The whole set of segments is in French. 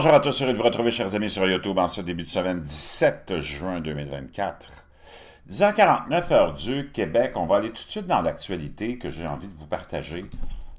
Bonjour à tous, heureux de vous retrouver, chers amis, sur YouTube en ce début de semaine 17 juin 2024. 10h49, heure du Québec, on va aller tout de suite dans l'actualité que j'ai envie de vous partager,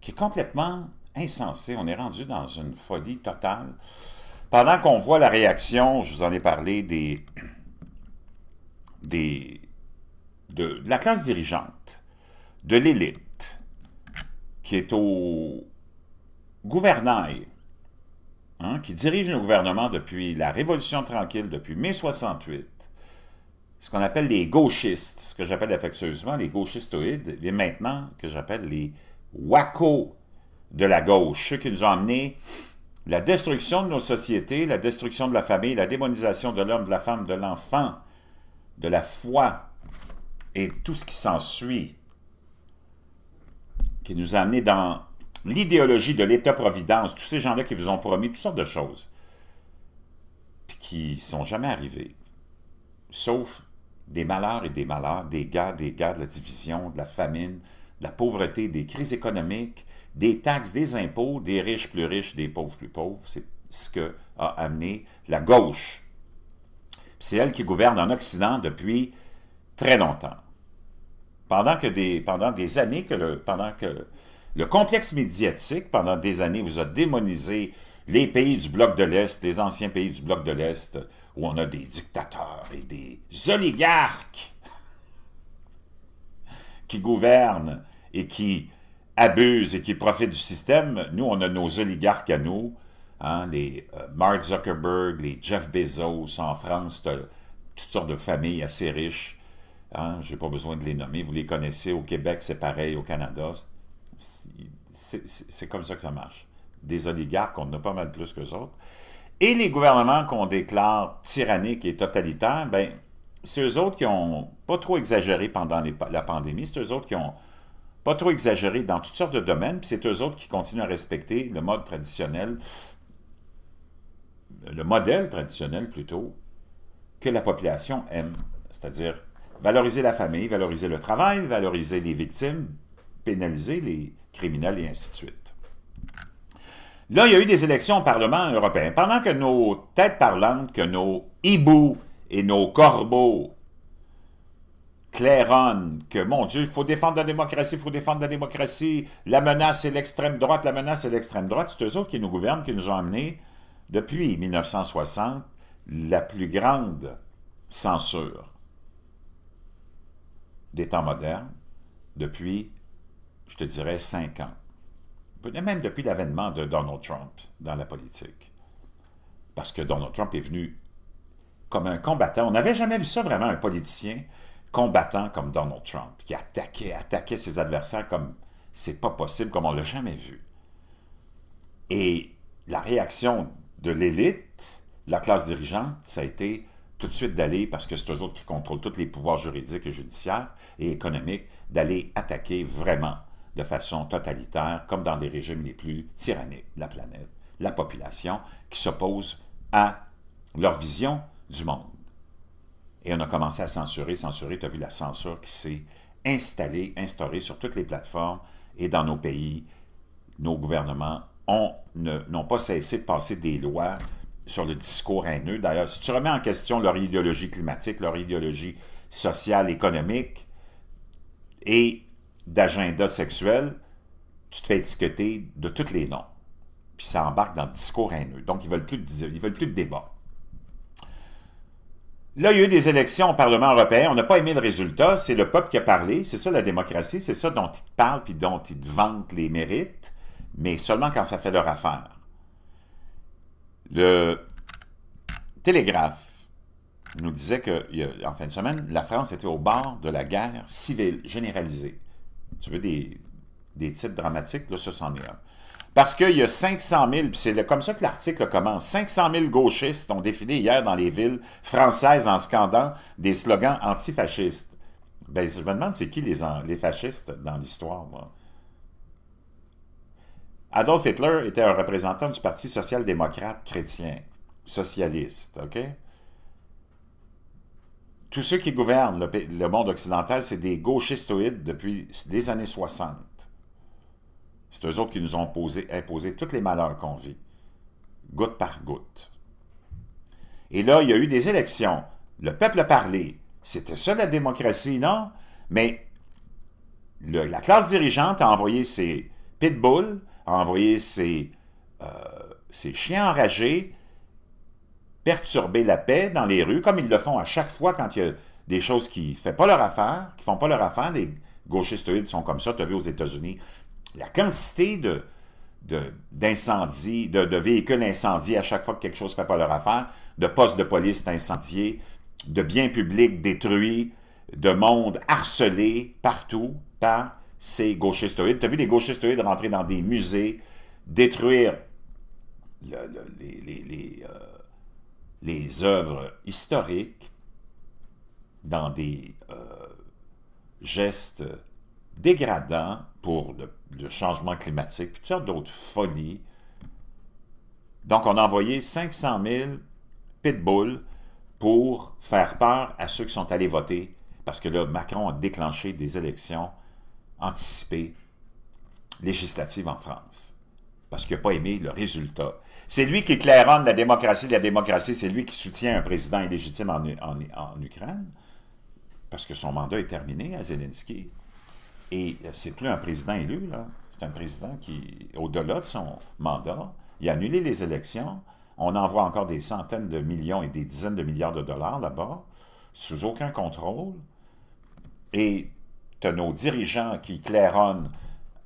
qui est complètement insensée. On est rendu dans une folie totale. Pendant qu'on voit la réaction, je vous en ai parlé, des, des, de la classe dirigeante, de l'élite, qui est au gouvernail Hein, qui dirige le gouvernement depuis la Révolution tranquille, depuis mai 68, ce qu'on appelle les gauchistes, ce que j'appelle affectueusement les gauchistoïdes, et maintenant que j'appelle les wacos de la gauche, ceux qui nous ont amené la destruction de nos sociétés, la destruction de la famille, la démonisation de l'homme, de la femme, de l'enfant, de la foi et tout ce qui s'ensuit, qui nous a amené dans l'idéologie de l'État-providence, tous ces gens-là qui vous ont promis toutes sortes de choses, puis qui ne sont jamais arrivés, sauf des malheurs et des malheurs, des gars, des gars, de la division, de la famine, de la pauvreté, des crises économiques, des taxes, des impôts, des riches plus riches, des pauvres plus pauvres. C'est ce que a amené la gauche. C'est elle qui gouverne en Occident depuis très longtemps. Pendant, que des, des années, que le, pendant que le complexe médiatique, pendant des années, vous a démonisé les pays du Bloc de l'Est, les anciens pays du Bloc de l'Est, où on a des dictateurs et des oligarques qui gouvernent et qui abusent et qui profitent du système. Nous, on a nos oligarques à nous, hein, les euh, Mark Zuckerberg, les Jeff Bezos en France, toutes sortes de familles assez riches. Hein, Je n'ai pas besoin de les nommer, vous les connaissez. Au Québec, c'est pareil, au Canada, c'est comme ça que ça marche. Des oligarques, qu'on ne a pas mal plus qu'eux autres. Et les gouvernements qu'on déclare tyranniques et totalitaires, ben, c'est eux autres qui ont pas trop exagéré pendant la pandémie, c'est eux autres qui ont pas trop exagéré dans toutes sortes de domaines, puis c'est eux autres qui continuent à respecter le mode traditionnel, le modèle traditionnel plutôt, que la population aime, c'est-à-dire valoriser la famille, valoriser le travail, valoriser les victimes, pénaliser les criminels et ainsi de suite. Là, il y a eu des élections au Parlement européen. Pendant que nos têtes parlantes, que nos hiboux et nos corbeaux claironnent que, mon Dieu, il faut défendre la démocratie, il faut défendre la démocratie, la menace c'est l'extrême droite, la menace est l'extrême droite, c'est eux autres qui nous gouvernent, qui nous ont amené depuis 1960 la plus grande censure des temps modernes depuis je te dirais cinq ans. Même depuis l'avènement de Donald Trump dans la politique. Parce que Donald Trump est venu comme un combattant. On n'avait jamais vu ça vraiment, un politicien combattant comme Donald Trump, qui attaquait, attaquait ses adversaires comme c'est pas possible, comme on l'a jamais vu. Et la réaction de l'élite, de la classe dirigeante, ça a été tout de suite d'aller, parce que c'est eux autres qui contrôlent tous les pouvoirs juridiques et judiciaires et économiques, d'aller attaquer vraiment de façon totalitaire, comme dans des régimes les plus tyranniques de la planète, la population qui s'oppose à leur vision du monde. Et on a commencé à censurer, censurer, tu as vu la censure qui s'est installée, instaurée sur toutes les plateformes et dans nos pays, nos gouvernements n'ont pas cessé de passer des lois sur le discours haineux. D'ailleurs, si tu remets en question leur idéologie climatique, leur idéologie sociale, économique, et d'agenda sexuel, tu te fais étiqueter de toutes les noms. Puis ça embarque dans le discours haineux. Donc, ils ne veulent, plus de, veulent plus de débat. Là, il y a eu des élections au Parlement européen. On n'a pas aimé le résultat. C'est le peuple qui a parlé. C'est ça la démocratie. C'est ça dont ils te parlent puis dont ils te vantent les mérites, mais seulement quand ça fait leur affaire. Le Télégraphe nous disait qu'en en fin de semaine, la France était au bord de la guerre civile généralisée tu veux des, titres dramatiques, là, ça, c'en est un. Parce qu'il y a 500 000, puis c'est comme ça que l'article commence, 500 000 gauchistes ont défilé hier dans les villes françaises en scandant des slogans antifascistes. Ben, je me demande, c'est qui les, les fascistes dans l'histoire, moi? Adolf Hitler était un représentant du Parti social-démocrate chrétien, socialiste, OK? tous ceux qui gouvernent le, monde occidental, c'est des gauchistoïdes depuis les années 60. C'est eux autres qui nous ont imposé tous les malheurs qu'on vit, goutte par goutte. Et là, il y a eu des élections. Le peuple a parlé. C'était ça la démocratie, non? Mais la classe dirigeante a envoyé ses pitbulls, a envoyé ses euh, chiens enragés, perturber la paix dans les rues, comme ils le font à chaque fois quand il y a des choses qui ne font pas leur affaire, qui font pas leur affaire. Les gauchistes sont comme ça, tu as vu aux États-Unis. La quantité de d'incendies, de, véhicules incendiés à chaque fois que quelque chose ne fait pas leur affaire, de postes de police incendiés, de biens publics détruits, de monde harcelé partout par ces gauchistes. Tu as vu des gauchistes rentrer dans des musées, détruire les les œuvres historiques dans des euh, gestes dégradants pour le, changement climatique, puis d'autres folies. Donc, on a envoyé 500 000 pitbulls pour faire peur à ceux qui sont allés voter, parce que là, Macron a déclenché des élections anticipées législatives en France, parce qu'il n'a pas aimé le résultat. C'est lui qui éclaironne la démocratie, de la démocratie. C'est lui qui soutient un président illégitime en, Ukraine, parce que son mandat est terminé à Zelensky. Et euh, c'est plus un président élu, là. C'est un président qui, au-delà de son mandat, il a annulé les élections. On envoie encore des centaines de millions et des dizaines de milliards de dollars là-bas, sous aucun contrôle. Et tu as nos dirigeants qui claironnent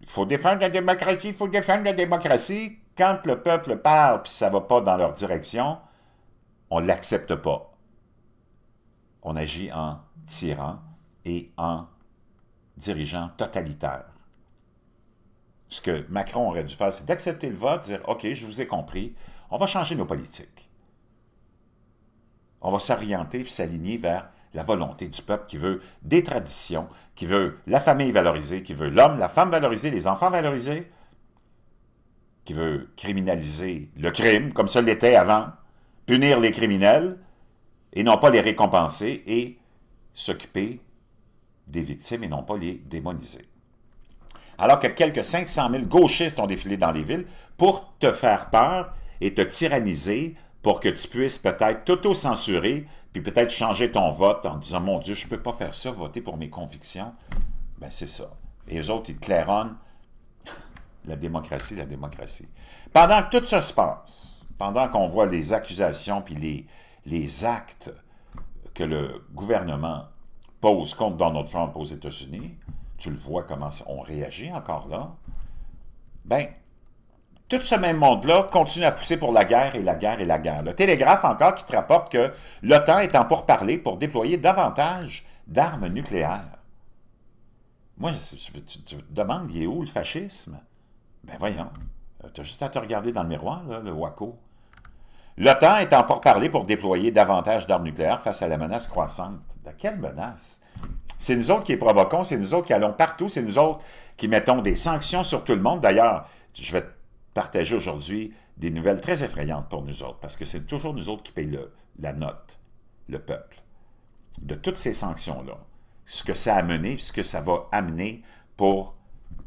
il faut défendre la démocratie, il faut défendre la démocratie, quand le peuple parle puis ça ne va pas dans leur direction, on ne l'accepte pas. On agit en tyran et en dirigeant totalitaire. Ce que Macron aurait dû faire, c'est d'accepter le vote, dire OK, je vous ai compris, on va changer nos politiques. On va s'orienter et s'aligner vers la volonté du peuple qui veut des traditions, qui veut la famille valorisée, qui veut l'homme, la femme valorisée, les enfants valorisés, qui veut criminaliser le crime, comme ça l'était avant, punir les criminels et non pas les récompenser et s'occuper des victimes et non pas les démoniser. Alors que quelques 500 000 gauchistes ont défilé dans les villes pour te faire peur et te tyranniser pour que tu puisses peut-être t'auto-censurer puis peut-être changer ton vote en disant « Mon Dieu, je ne peux pas faire ça, voter pour mes convictions. » Ben c'est ça. Et les autres, ils te claironnent la démocratie, la démocratie. Pendant que tout ça se passe, pendant qu'on voit les accusations puis les, les actes que le gouvernement pose contre Donald Trump aux États-Unis, tu le vois comment on réagit encore là, ben, tout ce même monde-là continue à pousser pour la guerre et la guerre et la guerre. Le Télégraphe encore qui te rapporte que l'OTAN est en pourparlers pour déployer davantage d'armes nucléaires. Moi, tu, tu, te demandes, il est où le fascisme? Ben voyons, euh, tu as juste à te regarder dans le miroir, le Waco. L'OTAN est en parlé pour déployer davantage d'armes nucléaires face à la menace croissante. De quelle menace? C'est nous autres qui les provoquons, c'est nous autres qui allons partout, c'est nous autres qui mettons des sanctions sur tout le monde. D'ailleurs, je vais partager aujourd'hui des nouvelles très effrayantes pour nous autres, parce que c'est toujours nous autres qui payons la note, le peuple, de toutes ces sanctions-là, ce que ça a mené, ce que ça va amener pour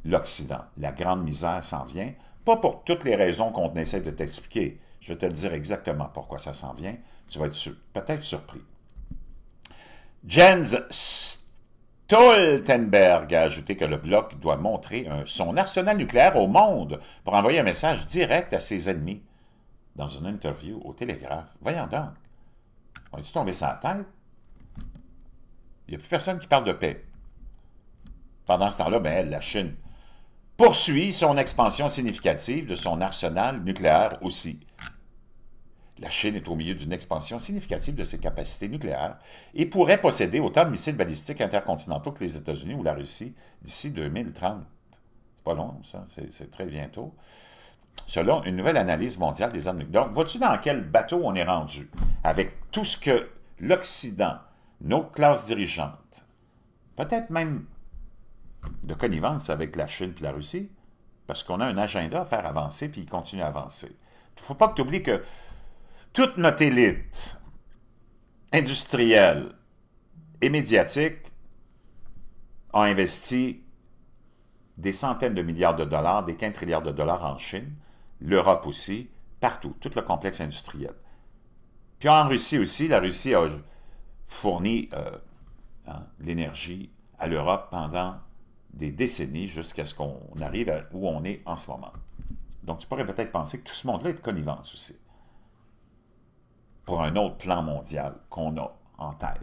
l'Occident. La grande misère s'en vient, pas pour toutes les raisons qu'on essaie de t'expliquer. Je vais te dire exactement pourquoi ça s'en vient. Tu vas être peut-être surpris. Jens Stoltenberg a ajouté que le bloc doit montrer son arsenal nucléaire au monde pour envoyer un message direct à ses ennemis. Dans une interview au Télégraphe. Voyons donc. On est-tu tombé sans tête? Il n'y a plus personne qui parle de paix. Pendant ce temps-là, ben, la Chine poursuit son expansion significative de son arsenal nucléaire aussi. La Chine est au milieu d'une expansion significative de ses capacités nucléaires et pourrait posséder autant de missiles balistiques intercontinentaux que les États-Unis ou la Russie d'ici 2030. C'est pas long, ça, c'est très bientôt. Selon une nouvelle analyse mondiale des armes nucléaires. Donc, vois-tu dans quel bateau on est rendu avec tout ce que l'Occident, nos classes dirigeantes, peut-être même de connivence avec la Chine et la Russie, parce qu'on a un agenda à faire avancer, puis il continue à avancer. Il ne faut pas que tu oublies que toute notre élite industrielle et médiatique a investi des centaines de milliards de dollars, des 15 de dollars en Chine, l'Europe aussi, partout, tout le complexe industriel. Puis en Russie aussi, la Russie a fourni euh, hein, l'énergie à l'Europe pendant des décennies jusqu'à ce qu'on arrive à où on est en ce moment. Donc, tu pourrais peut-être penser que tout ce monde-là est de connivence aussi pour un autre plan mondial qu'on a en tête.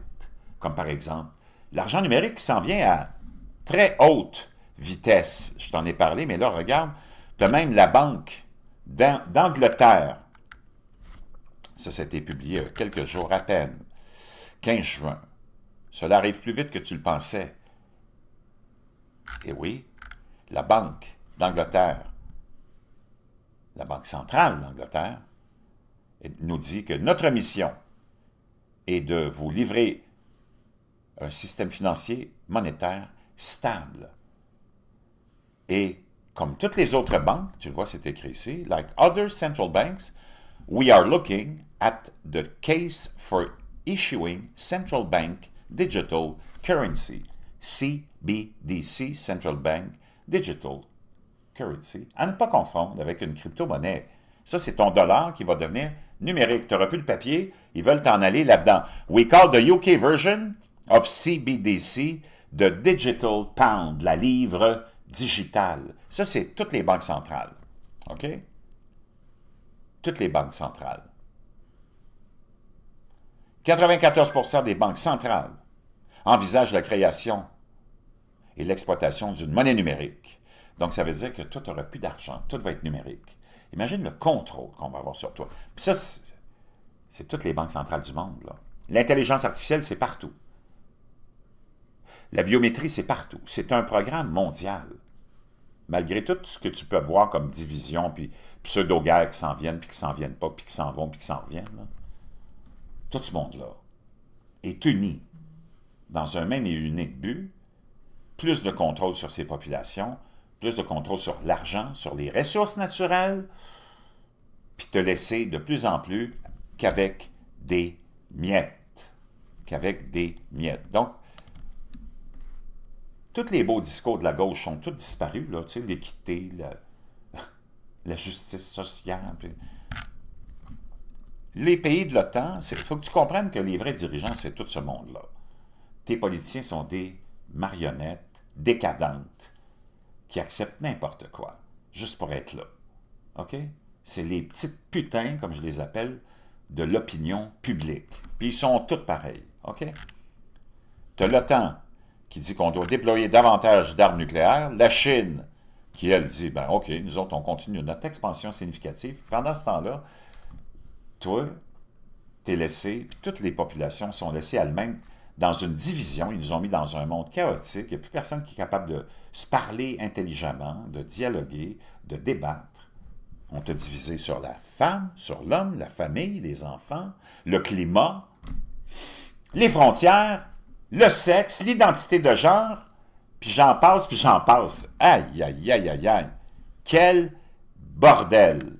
Comme par exemple, l'argent numérique s'en vient à très haute vitesse. Je t'en ai parlé, mais là, regarde, de même la Banque d'Angleterre, ça, s'était publié euh, quelques jours à peine, 15 juin. Cela arrive plus vite que tu le pensais. Et eh oui, la Banque d'Angleterre, la Banque centrale d'Angleterre, nous dit que notre mission est de vous livrer un système financier monétaire stable. Et comme toutes les autres banques, tu le vois, c'est écrit ici, like other central banks, we are looking at the case for issuing central bank digital currency, CBDC. BDC, Central Bank Digital Currency, à ne pas confondre avec une crypto-monnaie. Ça, c'est ton dollar qui va devenir numérique. Tu n'auras plus de papier, ils veulent t'en aller là-dedans. We call the UK version of CBDC the digital pound, la livre digitale. Ça, c'est toutes les banques centrales. OK? Toutes les banques centrales. 94 des banques centrales envisagent la création et l'exploitation d'une monnaie numérique. Donc, ça veut dire que tout n'aura plus d'argent, tout va être numérique. Imagine le contrôle qu'on va avoir sur toi. Puis ça, c'est toutes les banques centrales du monde. L'intelligence artificielle, c'est partout. La biométrie, c'est partout. C'est un programme mondial. Malgré tout ce que tu peux voir comme division, puis pseudo guerre qui s'en viennent, puis qui s'en viennent pas, puis qui s'en vont, puis qui s'en viennent, tout ce monde-là est uni dans un même et unique but plus de contrôle sur ses populations, plus de contrôle sur l'argent, sur les ressources naturelles, puis te laisser de plus en plus qu'avec des miettes. Qu'avec des miettes. Donc, tous les beaux discours de la gauche sont tous disparus, là, tu sais, l'équité, la, justice sociale. Les pays de l'OTAN, il faut que tu comprennes que les vrais dirigeants, c'est tout ce monde-là. Tes politiciens sont des marionnettes décadente qui accepte n'importe quoi, juste pour être là. OK? C'est les petites putains, comme je les appelle, de l'opinion publique. Puis ils sont tous pareils. OK? as l'OTAN qui dit qu'on doit déployer davantage d'armes nucléaires. La Chine qui, elle, dit, ben OK, nous autres, on continue notre expansion significative. Pendant ce temps-là, toi, es laissé, toutes les populations sont laissées à elles-mêmes dans une division, ils nous ont mis dans un monde chaotique, il n'y a plus personne qui est capable de se parler intelligemment, de dialoguer, de débattre. On t'a divisé sur la femme, sur l'homme, la famille, les enfants, le climat, les frontières, le sexe, l'identité de genre, puis j'en passe, puis j'en passe. Aïe, aïe, aïe, aïe, aïe. Quel bordel!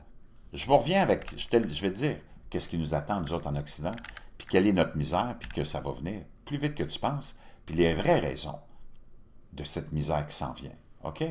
Je vous reviens avec, je, te, je vais dire, qu'est-ce qui nous attend, nous autres, en Occident, puis quelle est notre misère, puis que ça va venir plus vite que tu penses, puis les vraies raisons de cette misère qui s'en vient. OK?